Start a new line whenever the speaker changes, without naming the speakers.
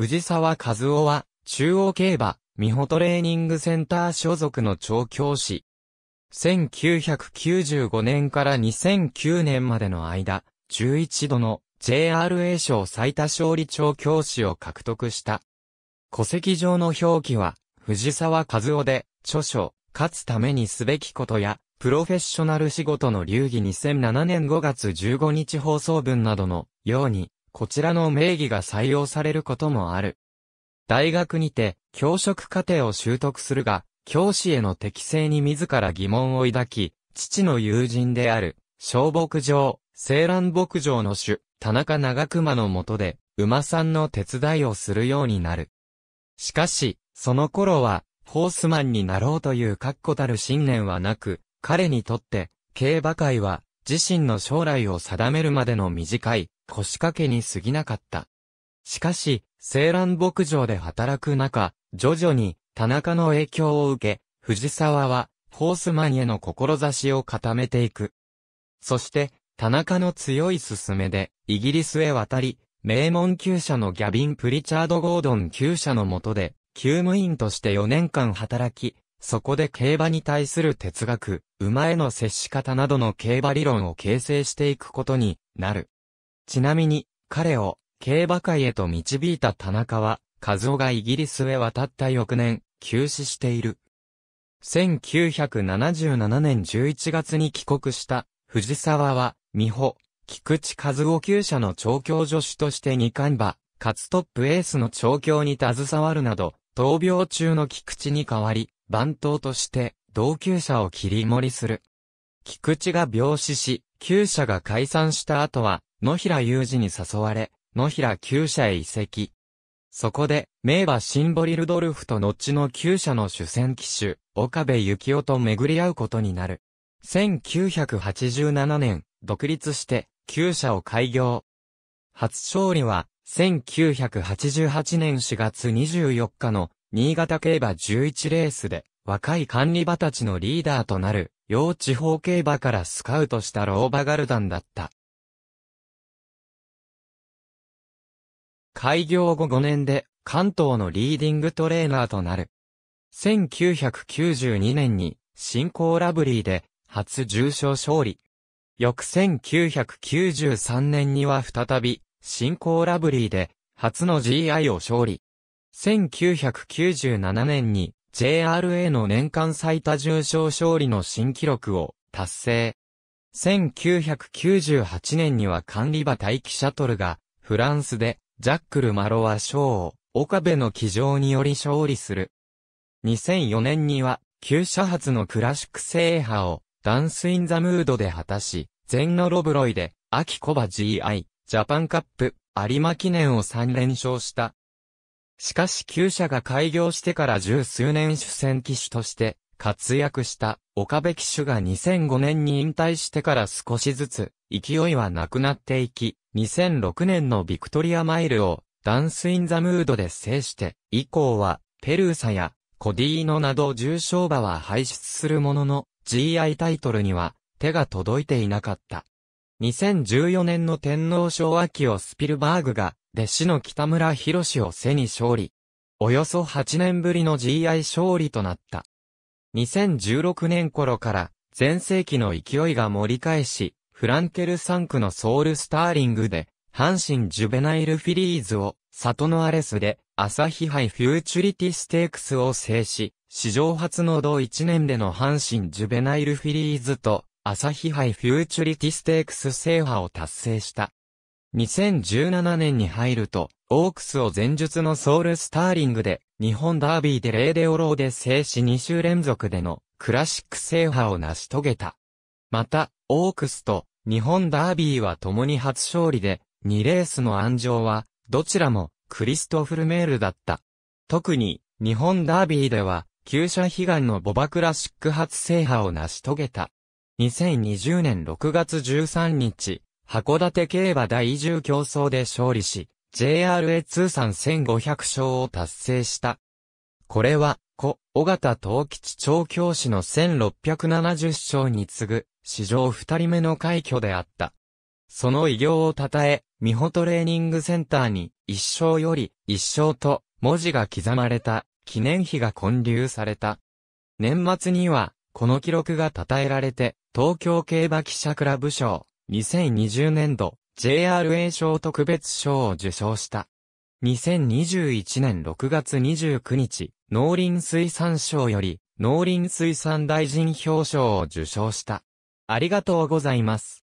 藤沢和夫は、中央競馬、美穂トレーニングセンター所属の調教師。1995年から2009年までの間、11度の JRA 賞最多勝利調教師を獲得した。戸籍上の表記は、藤沢和夫で、著書、勝つためにすべきことや、プロフェッショナル仕事の流儀2007年5月15日放送分などのように、こちらの名義が採用されることもある。大学にて、教職課程を習得するが、教師への適性に自ら疑問を抱き、父の友人である、小牧場、青蘭牧場の主、田中長熊の下で、馬さんの手伝いをするようになる。しかし、その頃は、ホースマンになろうという確固たる信念はなく、彼にとって、競馬界は、自身の将来を定めるまでの短い腰掛けに過ぎなかった。しかし、青蘭牧場で働く中、徐々に田中の影響を受け、藤沢はホースマンへの志を固めていく。そして、田中の強い勧めで、イギリスへ渡り、名門厩舎のギャビン・プリチャード・ゴードン厩舎の下で、厩務員として4年間働き、そこで競馬に対する哲学、馬への接し方などの競馬理論を形成していくことになる。ちなみに、彼を競馬界へと導いた田中は、和夫がイギリスへ渡った翌年、休止している。1977年11月に帰国した藤沢は、美穂、菊池和夫厩舎の調教助手として二冠馬、勝トップエースの調教に携わるなど、闘病中の菊池に代わり、番頭として同級者を切り盛りする。菊池が病死し、旧社が解散した後は、野平雄二に誘われ、野平旧社へ移籍。そこで、名馬シンボリルドルフと後の旧社の主戦騎手、岡部幸男と巡り合うことになる。1987年、独立して、旧社を開業。初勝利は、1988年4月24日の新潟競馬11レースで、若い管理馬たちのリーダーとなる、要地方競馬からスカウトしたローバガルダンだった。開業後5年で、関東のリーディングトレーナーとなる。1992年に、新興ラブリーで、初重賞勝利。翌1993年には再び、新興ラブリーで、初の GI を勝利。1997年に JRA の年間最多重賞勝利の新記録を達成。1998年には管理場待機シャトルがフランスでジャックル・マロワ賞を岡部の騎乗により勝利する。2004年には旧車発のクラシック制覇をダンス・イン・ザ・ムードで果たし、全ノロブロイで秋コバ GI ジャパンカップ有馬記念を3連勝した。しかし旧社が開業してから十数年主戦機種として活躍した岡部機種が2005年に引退してから少しずつ勢いはなくなっていき、2006年のビクトリアマイルをダンスインザムードで制して、以降はペルーサやコディーノなど重賞馬は排出するものの GI タイトルには手が届いていなかった。2014年の天皇賞秋をスピルバーグが弟子の北村博士を背に勝利。およそ8年ぶりの GI 勝利となった。2016年頃から前世紀の勢いが盛り返し、フランケル3区のソウルスターリングで、阪神ジュベナイルフィリーズを、里のアレスで、朝日杯フューチュリティステークスを制し、史上初の同1年での阪神ジュベナイルフィリーズと、朝日杯フューチュリティステークス制覇を達成した。2017年に入ると、オークスを前述のソウルスターリングで、日本ダービーでレーデオローで制し2週連続でのクラシック制覇を成し遂げた。また、オークスと日本ダービーは共に初勝利で、2レースの安城は、どちらもクリストフルメールだった。特に、日本ダービーでは、旧車悲願のボバクラシック初制覇を成し遂げた。2020年6月13日、函館競馬第10競争で勝利し、JRA 通算1500勝を達成した。これは、故、尾形東吉調教師の1670勝に次ぐ、史上二人目の快挙であった。その偉業を称え、美穂トレーニングセンターに、一勝より、一勝と、文字が刻まれた、記念碑が建立された。年末には、この記録が称えられて、東京競馬記者クラブ賞、2020年度 JRA 賞特別賞を受賞した。2021年6月29日、農林水産省より農林水産大臣表彰を受賞した。ありがとうございます。